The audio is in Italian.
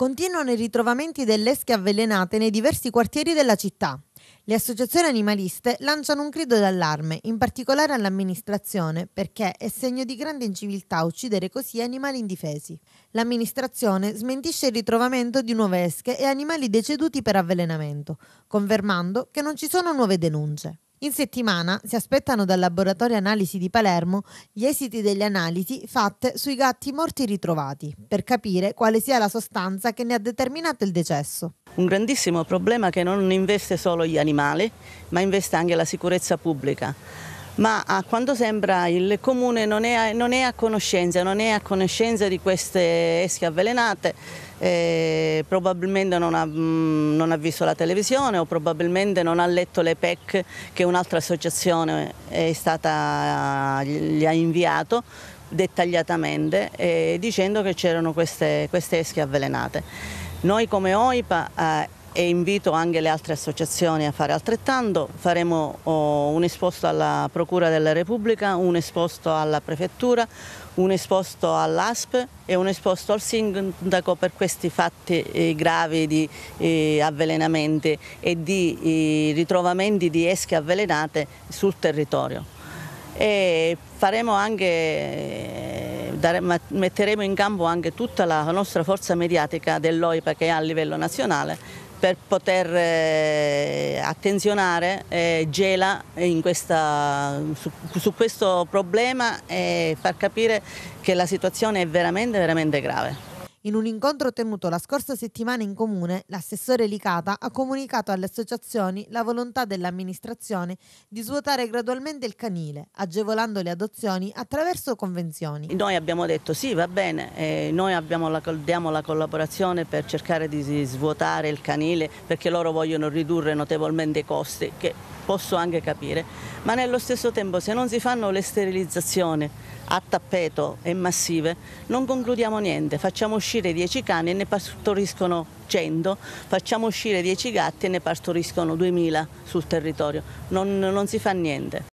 continuano i ritrovamenti delle esche avvelenate nei diversi quartieri della città. Le associazioni animaliste lanciano un grido d'allarme, in particolare all'amministrazione, perché è segno di grande inciviltà uccidere così animali indifesi. L'amministrazione smentisce il ritrovamento di nuove esche e animali deceduti per avvelenamento, confermando che non ci sono nuove denunce. In settimana si aspettano dal laboratorio analisi di Palermo gli esiti delle analisi fatte sui gatti morti ritrovati per capire quale sia la sostanza che ne ha determinato il decesso. Un grandissimo problema che non investe solo gli animali, ma investe anche la sicurezza pubblica. Ma a quanto sembra il comune non è, non è a conoscenza, non è a conoscenza di queste esche avvelenate eh, probabilmente non ha, mh, mm, non ha, visto la televisione o probabilmente non ha letto le PEC che un'altra associazione stata, gli ha inviato dettagliatamente eh, dicendo che c'erano queste, queste esche avvelenate. Noi come OIPA eh, e invito anche le altre associazioni a fare altrettanto. Faremo oh, un esposto alla Procura della Repubblica, un esposto alla Prefettura, un esposto all'ASP e un esposto al sindaco per questi fatti eh, gravi di eh, avvelenamenti e di eh, ritrovamenti di esche avvelenate sul territorio. E faremo anche, metteremo in campo anche tutta la nostra forza mediatica dell'OIPA che è a livello nazionale per poter eh, attenzionare eh, Gela questa, su, su questo problema e far capire che la situazione è veramente, veramente grave. In un incontro tenuto la scorsa settimana in comune, l'assessore Licata ha comunicato alle associazioni la volontà dell'amministrazione di svuotare gradualmente il canile, agevolando le adozioni attraverso convenzioni. Noi abbiamo detto sì, va bene, eh, noi la, diamo la collaborazione per cercare di svuotare il canile perché loro vogliono ridurre notevolmente i costi, che posso anche capire ma nello stesso tempo se non si fanno le sterilizzazioni a tappeto e massive non concludiamo niente, facciamo uscire 10 cani e ne partoriscono 100, facciamo uscire 10 gatti e ne partoriscono 2000 sul territorio, non, non si fa niente.